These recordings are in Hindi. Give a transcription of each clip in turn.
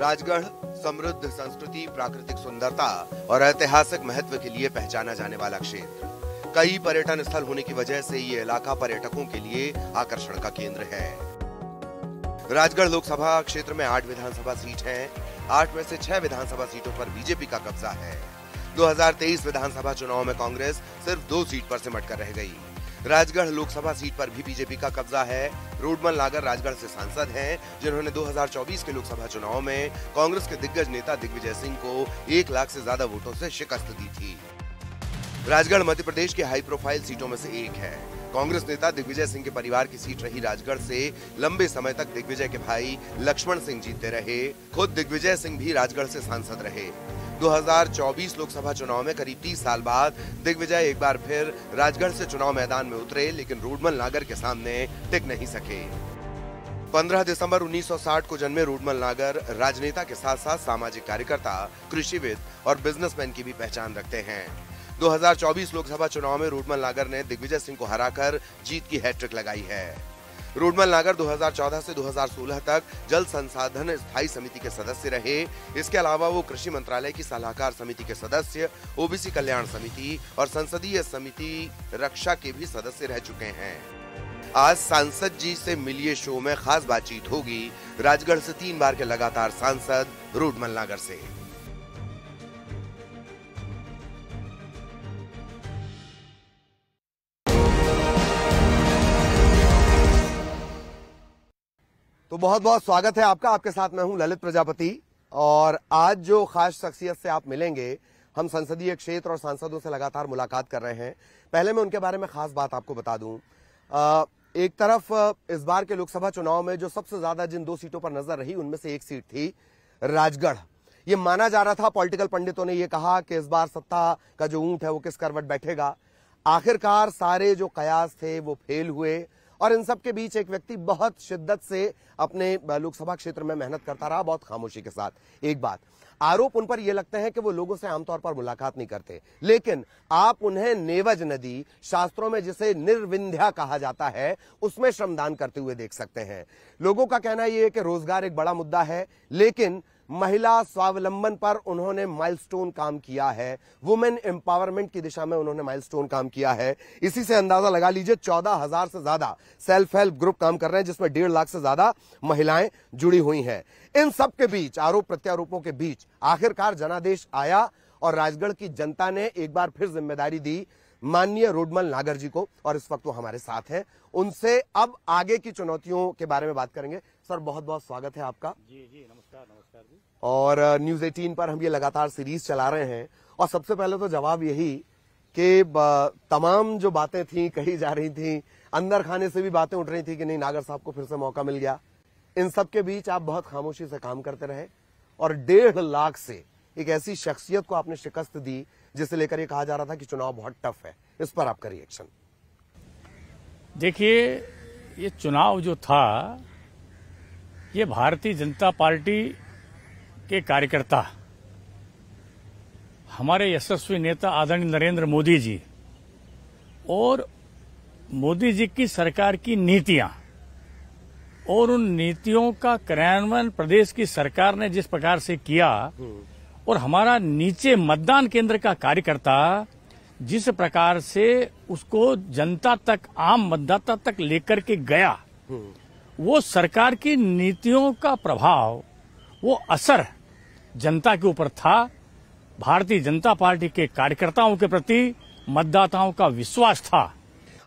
राजगढ़ समृद्ध संस्कृति प्राकृतिक सुंदरता और ऐतिहासिक महत्व के लिए पहचाना जाने वाला क्षेत्र कई पर्यटन स्थल होने की वजह से ये इलाका पर्यटकों के लिए आकर्षण का केंद्र है राजगढ़ लोकसभा क्षेत्र में आठ विधानसभा सीट हैं, आठ में से छह विधानसभा सीटों पर बीजेपी का कब्जा है 2023 विधानसभा चुनाव में कांग्रेस सिर्फ दो सीट पर सिमट कर रह गई राजगढ़ लोकसभा सीट पर भी बीजेपी का कब्जा है रोडमल नागर राजगढ़ से सांसद हैं जिन्होंने 2024 के लोकसभा चुनाव में कांग्रेस के दिग्गज नेता दिग्विजय सिंह को एक लाख से ज्यादा वोटों से शिकस्त दी थी राजगढ़ मध्य प्रदेश के हाई प्रोफाइल सीटों में से एक है कांग्रेस नेता दिग्विजय सिंह के परिवार की सीट रही राजगढ़ से लंबे समय तक दिग्विजय के भाई लक्ष्मण सिंह जीतते रहे खुद दिग्विजय सिंह भी राजगढ़ से सांसद रहे 2024 लोकसभा चुनाव में करीब 30 साल बाद दिग्विजय एक बार फिर राजगढ़ से चुनाव मैदान में उतरे लेकिन रूडमल नागर के सामने टिक नहीं सके 15 दिसंबर 1960 को जन्मे रूडमल नागर राजनेता के साथ साथ सामाजिक कार्यकर्ता कृषिविद और बिजनेसमैन की भी पहचान रखते हैं 2024 लोकसभा चुनाव में रूडमल नागर ने दिग्विजय सिंह को हराकर जीत की हैट्रिक लगाई है रोडमल नागर 2014 से 2016 तक जल संसाधन स्थायी समिति के सदस्य रहे इसके अलावा वो कृषि मंत्रालय की सलाहकार समिति के सदस्य ओबीसी कल्याण समिति और संसदीय समिति रक्षा के भी सदस्य रह चुके हैं आज सांसद जी से मिलिए शो में खास बातचीत होगी राजगढ़ से तीन बार के लगातार सांसद रोडमल नागर ऐसी तो बहुत बहुत स्वागत है आपका आपके साथ मैं हूं ललित प्रजापति और आज जो खास शख्सियत से आप मिलेंगे हम संसदीय क्षेत्र और सांसदों से लगातार मुलाकात कर रहे हैं पहले मैं उनके बारे में खास बात आपको बता दूं आ, एक तरफ इस बार के लोकसभा चुनाव में जो सबसे ज्यादा जिन दो सीटों पर नजर रही उनमें से एक सीट थी राजगढ़ ये माना जा रहा था पॉलिटिकल पंडितों ने यह कहा कि इस बार सत्ता का जो ऊंट है वो किस करवट बैठेगा आखिरकार सारे जो कयास थे वो फेल हुए और इन सब के बीच एक व्यक्ति बहुत शिद्दत से अपने लोकसभा क्षेत्र में मेहनत करता रहा बहुत खामोशी के साथ एक बात आरोप उन पर यह लगते हैं कि वो लोगों से आमतौर पर मुलाकात नहीं करते लेकिन आप उन्हें नेवज नदी शास्त्रों में जिसे निर्विंध्या कहा जाता है उसमें श्रमदान करते हुए देख सकते हैं लोगों का कहना यह है कि रोजगार एक बड़ा मुद्दा है लेकिन महिला स्वावलंबन पर उन्होंने माइलस्टोन काम किया है वुमेन एम्पावरमेंट की दिशा में उन्होंने माइलस्टोन काम किया है इसी से अंदाजा लगा लीजिए चौदह हजार से ज्यादा सेल्फ हेल्प ग्रुप काम कर रहे हैं जिसमें डेढ़ लाख से ज्यादा महिलाएं जुड़ी हुई हैं इन सब के बीच आरोप प्रत्यारोपों के बीच आखिरकार जनादेश आया और राजगढ़ की जनता ने एक बार फिर जिम्मेदारी दी माननीय रोडमल नागर जी को और इस वक्त वो हमारे साथ हैं उनसे अब आगे की चुनौतियों के बारे में बात करेंगे सर बहुत बहुत स्वागत है आपका जी जी नमस्कार नमस्कार जी और न्यूज एटीन पर हम ये लगातार सीरीज चला रहे हैं और सबसे पहले तो जवाब यही कि तमाम जो बातें थी कही जा रही थी अंदर खाने से भी बातें उठ रही थी कि नहीं नागर साहब को फिर से मौका मिल गया इन सब के बीच आप बहुत खामोशी से काम करते रहे और डेढ़ लाख से एक ऐसी शख्सियत को आपने शिकस्त दी जिसे लेकर ये कहा जा रहा था कि चुनाव बहुत टफ है इस पर आपका रिएक्शन देखिए ये चुनाव जो था ये भारतीय जनता पार्टी के कार्यकर्ता हमारे यशस्वी नेता आदरणीय नरेंद्र मोदी जी और मोदी जी की सरकार की नीतियां और उन नीतियों का क्रियान्वयन प्रदेश की सरकार ने जिस प्रकार से किया और हमारा नीचे मतदान केंद्र का कार्यकर्ता जिस प्रकार से उसको जनता तक आम मतदाता तक लेकर के गया वो सरकार की नीतियों का प्रभाव वो असर जनता के ऊपर था भारतीय जनता पार्टी के कार्यकर्ताओं के प्रति मतदाताओं का विश्वास था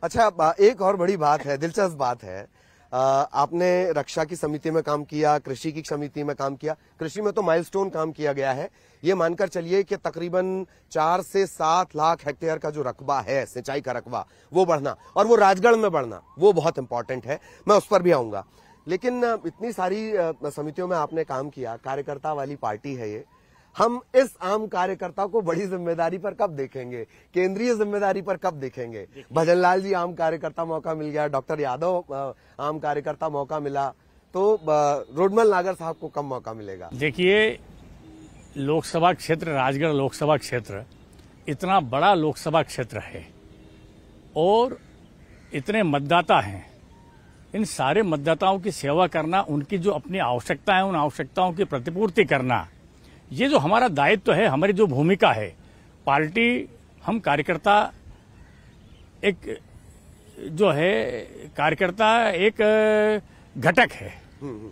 अच्छा एक और बड़ी बात है दिलचस्प बात है आपने रक्षा की समिति में काम किया कृषि की समिति में काम किया कृषि में तो माइलस्टोन काम किया गया है ये मानकर चलिए कि तकरीबन चार से सात लाख हेक्टेयर का जो रकबा है सिंचाई का रकबा वो बढ़ना और वो राजगढ़ में बढ़ना वो बहुत इंपॉर्टेंट है मैं उस पर भी आऊंगा लेकिन इतनी सारी समितियों में आपने काम किया कार्यकर्ता वाली पार्टी है ये हम इस आम कार्यकर्ता को बड़ी जिम्मेदारी पर कब देखेंगे केंद्रीय जिम्मेदारी पर कब देखेंगे भजन लाल जी आम कार्यकर्ता मौका मिल गया डॉक्टर यादव आम कार्यकर्ता मौका मिला तो रोडमल नागर साहब को कब मौका मिलेगा देखिए लोकसभा क्षेत्र राजगढ़ लोकसभा क्षेत्र इतना बड़ा लोकसभा क्षेत्र है और इतने मतदाता हैं इन सारे मतदाताओं की सेवा करना उनकी जो अपनी आवश्यकता है उन आवश्यकताओं की प्रतिपूर्ति करना ये जो हमारा दायित्व तो है हमारी जो भूमिका है पार्टी हम कार्यकर्ता एक जो है कार्यकर्ता एक घटक है हम्म, हम्म।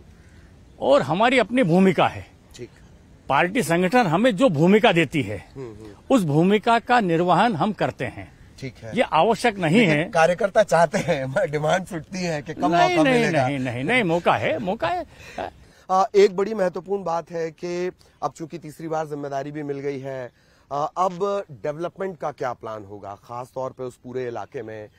और हमारी अपनी भूमिका है पार्टी संगठन हमें जो भूमिका देती है हम्म, उस भूमिका का निर्वहन हम करते हैं ठीक है ये आवश्यक नहीं है कार्यकर्ता चाहते हैं डिमांड छुटती है कि कम नहीं, मौका नहीं, मिलेगा नहीं नहीं नहीं मौका है मौका है एक बड़ी महत्वपूर्ण बात है कि अब चूंकि तीसरी बार जिम्मेदारी भी मिल गई है अब डेवलपमेंट का क्या प्लान होगा खास तौर पे उस पूरे इलाके में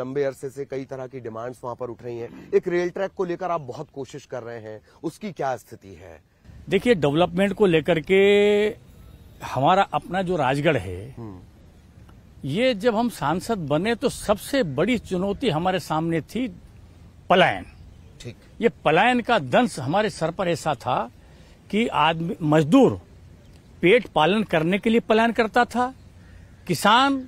लंबे अरसे से कई तरह की डिमांड्स वहां पर उठ रही हैं एक रेल ट्रैक को लेकर आप बहुत कोशिश कर रहे हैं उसकी क्या स्थिति है देखिए डेवलपमेंट को लेकर के हमारा अपना जो राजगढ़ है हम्म। ये जब हम सांसद बने तो सबसे बड़ी चुनौती हमारे सामने थी पलायन ठीक ये पलायन का दंश हमारे सर पर ऐसा था कि आदमी मजदूर पेट पालन करने के लिए पलायन करता था किसान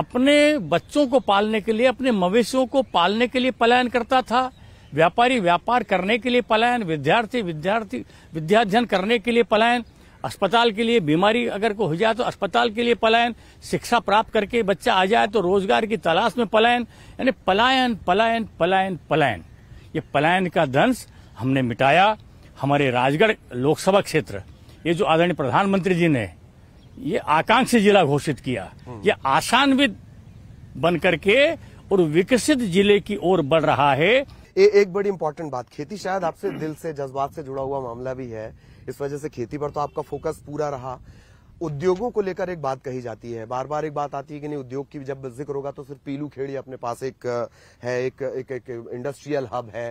अपने बच्चों को पालने के लिए अपने मवेशियों को पालने के लिए पलायन करता था व्यापारी व्यापार करने के लिए पलायन विद्यार्थी विद्यार्थी विद्याध्ययन करने के लिए पलायन अस्पताल के लिए बीमारी अगर को हो जाए तो अस्पताल के लिए पलायन शिक्षा प्राप्त करके बच्चा आ जाए तो रोजगार की तलाश में पलायन यानी पलायन पलायन पलायन पलायन ये पलायन का दंश हमने मिटाया हमारे राजगढ़ लोकसभा क्षेत्र ये जो आदरणीय प्रधानमंत्री जी ने ये आकांक्षी जिला घोषित किया हम्म। ये आसान भी बन करके और विकसित जिले की ओर बढ़ रहा है ए, एक बड़ी इंपॉर्टेंट बात खेती शायद आपसे दिल से जज्बात से जुड़ा हुआ मामला भी है इस वजह से खेती पर तो आपका फोकस पूरा रहा उद्योगों को लेकर एक बात कही जाती है बार बार एक बात आती है कि नहीं उद्योग की जब जिक्र होगा तो सिर्फ पीलू खेड़ी अपने पास एक है एक एक, एक, एक इंडस्ट्रियल हब है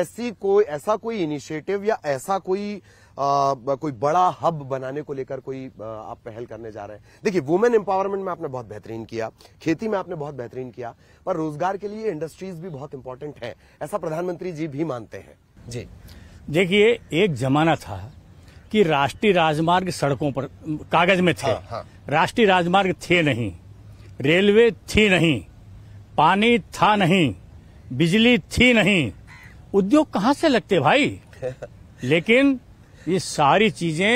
ऐसी कोई ऐसा कोई इनिशिएटिव या ऐसा कोई आ, कोई बड़ा हब बनाने को लेकर कोई आ, आप पहल करने जा रहे हैं देखिए वुमेन एम्पावरमेंट में आपने बहुत बेहतरीन किया खेती में आपने बहुत बेहतरीन किया पर रोजगार के लिए इंडस्ट्रीज भी बहुत इंपॉर्टेंट है ऐसा प्रधानमंत्री जी भी मानते हैं जी देखिए एक जमाना था कि राष्ट्रीय राजमार्ग सड़कों पर कागज में थे हाँ, हाँ। राष्ट्रीय राजमार्ग थे नहीं रेलवे थी नहीं पानी था नहीं बिजली थी नहीं उद्योग कहाँ से लगते भाई लेकिन ये सारी चीजें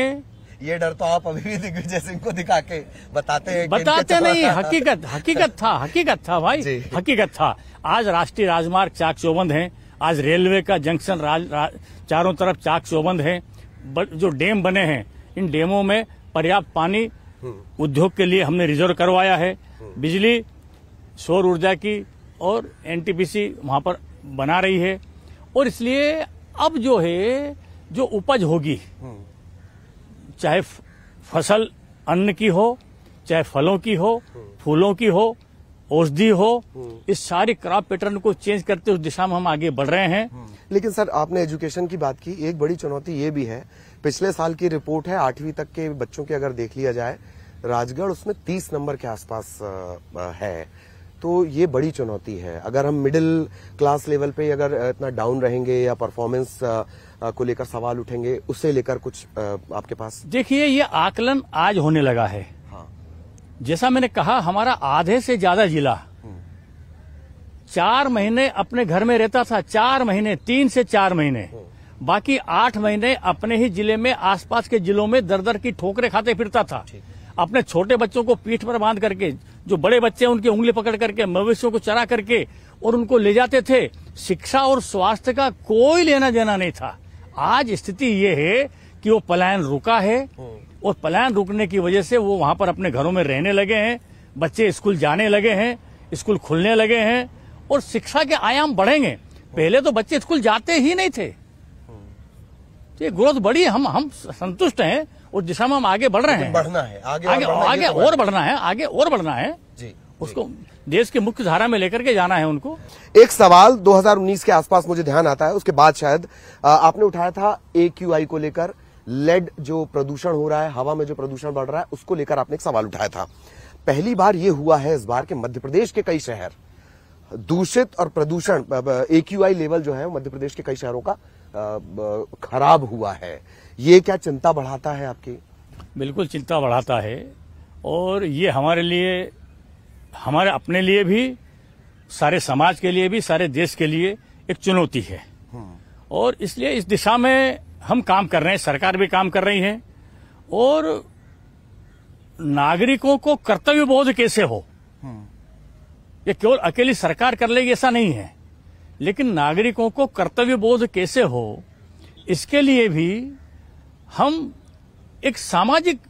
ये डर तो आप अभी भी दिग्विजय सिंह को दिखा के बताते हैं बताते नहीं हकीकत हकीकत था हकीकत था भाई हकीकत था आज राष्ट्रीय राजमार्ग चाक चौबंद है आज रेलवे का जंक्शन रा, चारों तरफ चाक चौबंद है जो डैम बने हैं इन डैमों में पर्याप्त पानी हम्म। उद्योग के लिए हमने रिजर्व करवाया है हम्म। बिजली सौर ऊर्जा की और एनटीपीसी वहां पर बना रही है और इसलिए अब जो है जो उपज होगी हम्म। चाहे फसल अन्न की हो चाहे फलों की हो फूलों की हो औषधि हो हम्म। इस सारे क्रॉप पैटर्न को चेंज करते उस दिशा में हम आगे बढ़ रहे हैं हम्म। लेकिन सर आपने एजुकेशन की बात की एक बड़ी चुनौती ये भी है पिछले साल की रिपोर्ट है आठवीं तक के बच्चों के अगर देख लिया जाए राजगढ़ उसमें तीस नंबर के आसपास है तो ये बड़ी चुनौती है अगर हम मिडिल क्लास लेवल पे अगर इतना डाउन रहेंगे या परफॉर्मेंस को लेकर सवाल उठेंगे उससे लेकर कुछ आपके पास देखिए ये आकलन आज होने लगा है जैसा मैंने कहा हमारा आधे से ज्यादा जिला चार महीने अपने घर में रहता था चार महीने तीन से चार महीने बाकी आठ महीने अपने ही जिले में आसपास के जिलों में दर दर की ठोकरे खाते फिरता था अपने छोटे बच्चों को पीठ पर बांध करके जो बड़े बच्चे हैं उनकी उंगली पकड़ करके मवेशियों को चरा करके और उनको ले जाते थे शिक्षा और स्वास्थ्य का कोई लेना देना नहीं था आज स्थिति ये है कि वो पलायन रुका है हम्म। और पलायन रुकने की वजह से वो वहां पर अपने घरों में रहने लगे हैं बच्चे स्कूल जाने लगे हैं स्कूल खुलने लगे हैं और शिक्षा के आयाम बढ़ेंगे पहले तो बच्चे स्कूल जाते ही नहीं थे तो ये ग्रोथ बड़ी हम हम संतुष्ट हैं और दिशा में हम आगे बढ़ रहे हैं बढ़ना है आगे आगे, आगे, आगे तो और बढ़ना है आगे और बढ़ना है जी उसको देश के मुख्य धारा में लेकर के जाना है उनको एक सवाल 2019 के आसपास मुझे ध्यान आता है उसके बाद शायद आपने उठाया था ए को लेकर लेड जो प्रदूषण हो रहा है हवा में जो प्रदूषण बढ़ रहा है उसको लेकर आपने एक सवाल उठाया था पहली बार ये हुआ है इस बार के मध्य प्रदेश के कई शहर दूषित और प्रदूषण एक्यूआई लेवल जो है मध्य प्रदेश के कई शहरों का खराब हुआ है ये क्या चिंता बढ़ाता है आपकी बिल्कुल चिंता बढ़ाता है और ये हमारे लिए हमारे अपने लिए भी सारे समाज के लिए भी सारे देश के लिए एक चुनौती है हम्म। और इसलिए इस दिशा में हम काम कर रहे हैं सरकार भी काम कर रही है और नागरिकों को कर्तव्य बोध कैसे हो हम्म। ये केवल अकेली सरकार कर लेगी ऐसा नहीं है लेकिन नागरिकों को कर्तव्य बोध कैसे हो इसके लिए भी हम एक सामाजिक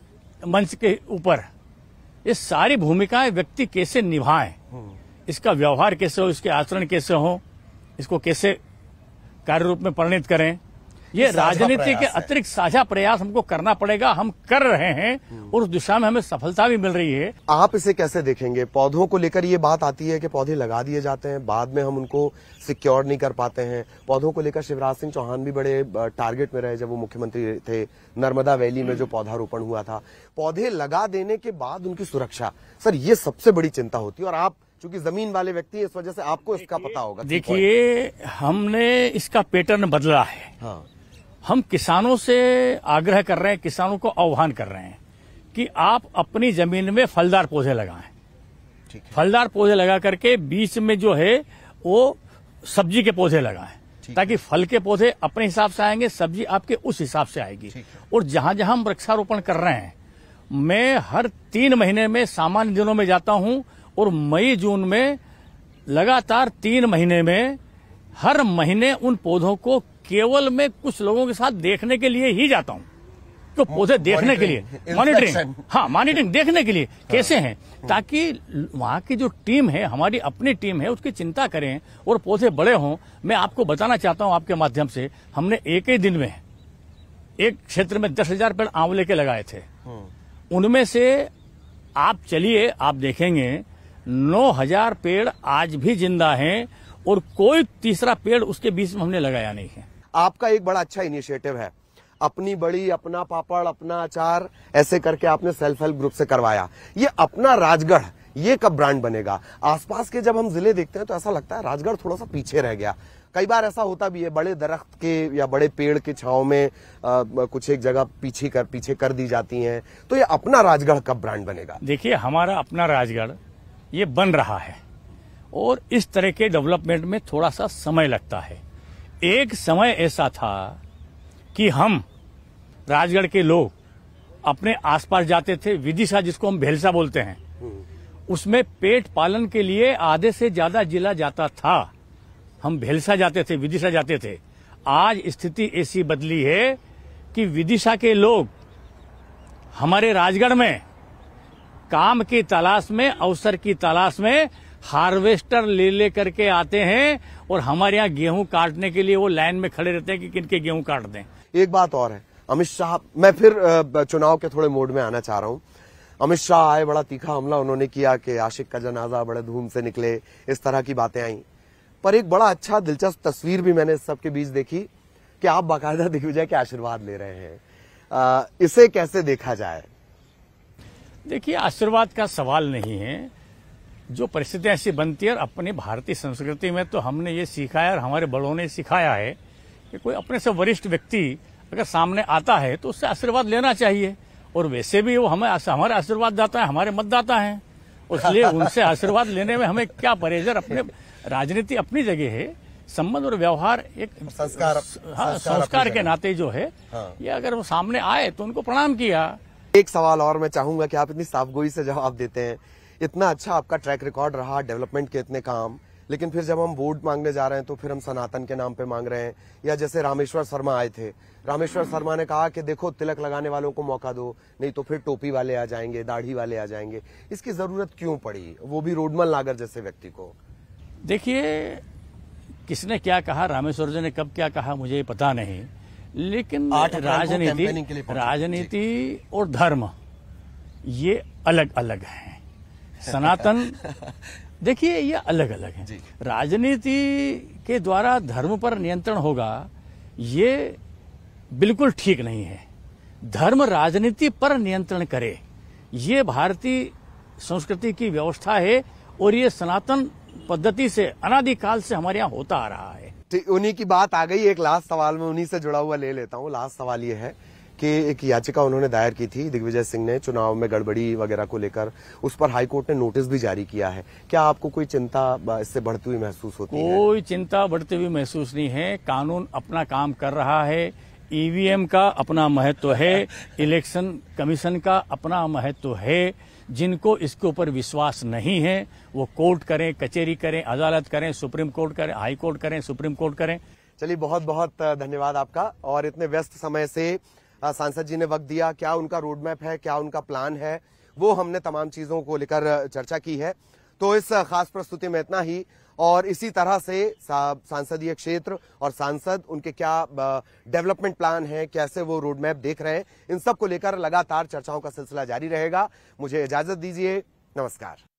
मंच के ऊपर ये सारी भूमिकाएं व्यक्ति कैसे निभाएं हम्म। इसका व्यवहार कैसे हो इसके आचरण कैसे हो इसको कैसे कार्य रूप में परिणित करें ये राजनीति के अतिरिक्त साझा प्रयास हमको करना पड़ेगा हम कर रहे हैं हम्म। और उस दिशा में हमें सफलता भी मिल रही है आप इसे कैसे देखेंगे पौधों को लेकर ये बात आती है कि पौधे लगा दिए जाते हैं बाद में हम उनको सिक्योर नहीं कर पाते हैं पौधों को लेकर शिवराज सिंह चौहान भी बड़े टारगेट में रहे जब वो मुख्यमंत्री थे नर्मदा वैली में जो हम्म। पौधारोपण हुआ था पौधे लगा देने के बाद उनकी सुरक्षा सर ये सबसे बड़ी चिंता होती है और आप चूंकि जमीन वाले व्यक्ति इस वजह से आपको इसका पता होगा देखिए हमने इसका पैटर्न बदला है हाँ हम किसानों से आग्रह कर रहे हैं किसानों को आह्वान कर रहे हैं कि आप अपनी जमीन में फलदार पौधे लगाएं फलदार पौधे लगा करके बीच में जो है वो सब्जी के पौधे लगाएं ताकि फल के पौधे अपने हिसाब से आएंगे सब्जी आपके उस हिसाब से आएगी और जहां जहां हम वृक्षारोपण कर रहे हैं मैं हर तीन महीने में सामान्य दिनों में जाता हूं और मई जून में लगातार तीन महीने में हर महीने उन पौधों को केवल मैं कुछ लोगों के साथ देखने के लिए ही जाता हूँ तो पौधे देखने के लिए मॉनिटरिंग हाँ मॉनिटरिंग देखने के लिए हाँ। कैसे हैं ताकि वहाँ की जो टीम है हमारी अपनी टीम है उसकी चिंता करें और पौधे बड़े हों मैं आपको बताना चाहता हूँ आपके माध्यम से हमने एक ही दिन में एक क्षेत्र में दस हजार पेड़ आंवले के लगाए थे हम्म। उनमें से आप चलिए आप देखेंगे नौ हजार पेड़ आज भी जिंदा है और कोई तीसरा पेड़ उसके बीच में हमने लगाया नहीं है आपका एक बड़ा अच्छा इनिशिएटिव है अपनी बड़ी अपना पापड़ अपना अचार ऐसे करके आपने सेल्फ हेल्प ग्रुप से करवाया ये अपना राजगढ़ ये कब ब्रांड बनेगा आसपास के जब हम जिले देखते हैं तो ऐसा लगता है राजगढ़ थोड़ा सा पीछे रह गया कई बार ऐसा होता भी है बड़े दरख्त के या बड़े पेड़ के छाव में आ, कुछ एक जगह पीछे कर पीछे कर दी जाती हैं तो ये अपना राजगढ़ कब ब्रांड बनेगा देखिए हमारा अपना राजगढ़ ये बन रहा है और इस तरह के डेवलपमेंट में थोड़ा सा समय लगता है एक समय ऐसा था कि हम राजगढ़ के लोग अपने आसपास जाते थे विदिशा जिसको हम भेलसा बोलते हैं उसमें पेट पालन के लिए आधे से ज्यादा जिला जाता था हम भेलसा जाते थे विदिशा जाते थे आज स्थिति ऐसी बदली है कि विदिशा के लोग हमारे राजगढ़ में काम की तलाश में अवसर की तलाश में हार्वेस्टर ले ले करके आते हैं और हमारे यहाँ गेहूं काटने के लिए वो लाइन में खड़े रहते हैं कि किनके गेहूं काट दें एक बात और है अमित शाह मैं फिर चुनाव के थोड़े मोड में आना चाह रहा हूँ अमित शाह आए बड़ा तीखा हमला उन्होंने किया कि आशिक का जनाजा बड़े धूम से निकले इस तरह की बातें आई पर एक बड़ा अच्छा दिलचस्प तस्वीर भी मैंने सबके बीच देखी कि आप बाकायदा दिग्विजय के आशीर्वाद ले रहे हैं इसे कैसे देखा जाए देखिए आशीर्वाद का सवाल नहीं है जो परिस्थितियां ऐसी बनती है और अपनी भारतीय संस्कृति में तो हमने ये सीखा है और हमारे बड़ों ने सिखाया है कि कोई अपने से वरिष्ठ व्यक्ति अगर सामने आता है तो उससे आशीर्वाद लेना चाहिए और वैसे भी वो हमें हमारे आशीर्वाद दाता है हमारे मतदाता है इसलिए उनसे आशीर्वाद लेने में हमें क्या परेजर अपने राजनीति अपनी जगह है संबंध और व्यवहार एक संस्कार हाँ, संस्कार के नाते जो है हाँ। ये अगर वो सामने आए तो उनको प्रणाम किया एक सवाल और मैं चाहूंगा कि आप इतनी साफगोई से जवाब देते हैं इतना अच्छा आपका ट्रैक रिकॉर्ड रहा डेवलपमेंट के इतने काम लेकिन फिर जब हम वोट मांगने जा रहे हैं तो फिर हम सनातन के नाम पे मांग रहे हैं या जैसे रामेश्वर शर्मा आए थे रामेश्वर शर्मा ने कहा कि देखो तिलक लगाने वालों को मौका दो नहीं तो फिर टोपी वाले आ जाएंगे दाढ़ी वाले आ जाएंगे इसकी जरूरत क्यों पड़ी वो भी रोडमल नागर जैसे व्यक्ति को देखिए किसने क्या कहा रामेश्वर जी ने कब क्या कहा मुझे पता नहीं लेकिन राजनीति राजनीति और धर्म ये अलग अलग है सनातन देखिए ये अलग अलग है राजनीति के द्वारा धर्म पर नियंत्रण होगा ये बिल्कुल ठीक नहीं है धर्म राजनीति पर नियंत्रण करे ये भारतीय संस्कृति की व्यवस्था है और ये सनातन पद्धति से अनादिकाल से हमारे यहाँ होता आ रहा है उन्हीं की बात आ गई एक लास्ट सवाल में उन्हीं से जुड़ा हुआ ले लेता हूँ लास्ट सवाल ये है कि एक याचिका उन्होंने दायर की थी दिग्विजय सिंह ने चुनाव में गड़बड़ी वगैरह को लेकर उस पर हाईकोर्ट ने नोटिस भी जारी किया है क्या आपको कोई चिंता इससे बढ़ती हुई महसूस होती कोई है कोई चिंता बढ़ती हुई महसूस नहीं है कानून अपना काम कर रहा है ईवीएम का अपना महत्व है इलेक्शन कमीशन का अपना महत्व है जिनको इसके ऊपर विश्वास नहीं है वो कोर्ट करें कचेरी करें अदालत करें सुप्रीम कोर्ट करें हाई कोर्ट करें सुप्रीम कोर्ट करें चलिए बहुत बहुत धन्यवाद आपका और इतने व्यस्त समय से हाँ, सांसद जी ने वक्त दिया क्या उनका रोड मैप है क्या उनका प्लान है वो हमने तमाम चीज़ों को लेकर चर्चा की है तो इस खास प्रस्तुति में इतना ही और इसी तरह से सांसदीय क्षेत्र और सांसद उनके क्या डेवलपमेंट प्लान है कैसे वो रोड मैप देख रहे हैं इन सब को लेकर लगातार चर्चाओं का सिलसिला जारी रहेगा मुझे इजाजत दीजिए नमस्कार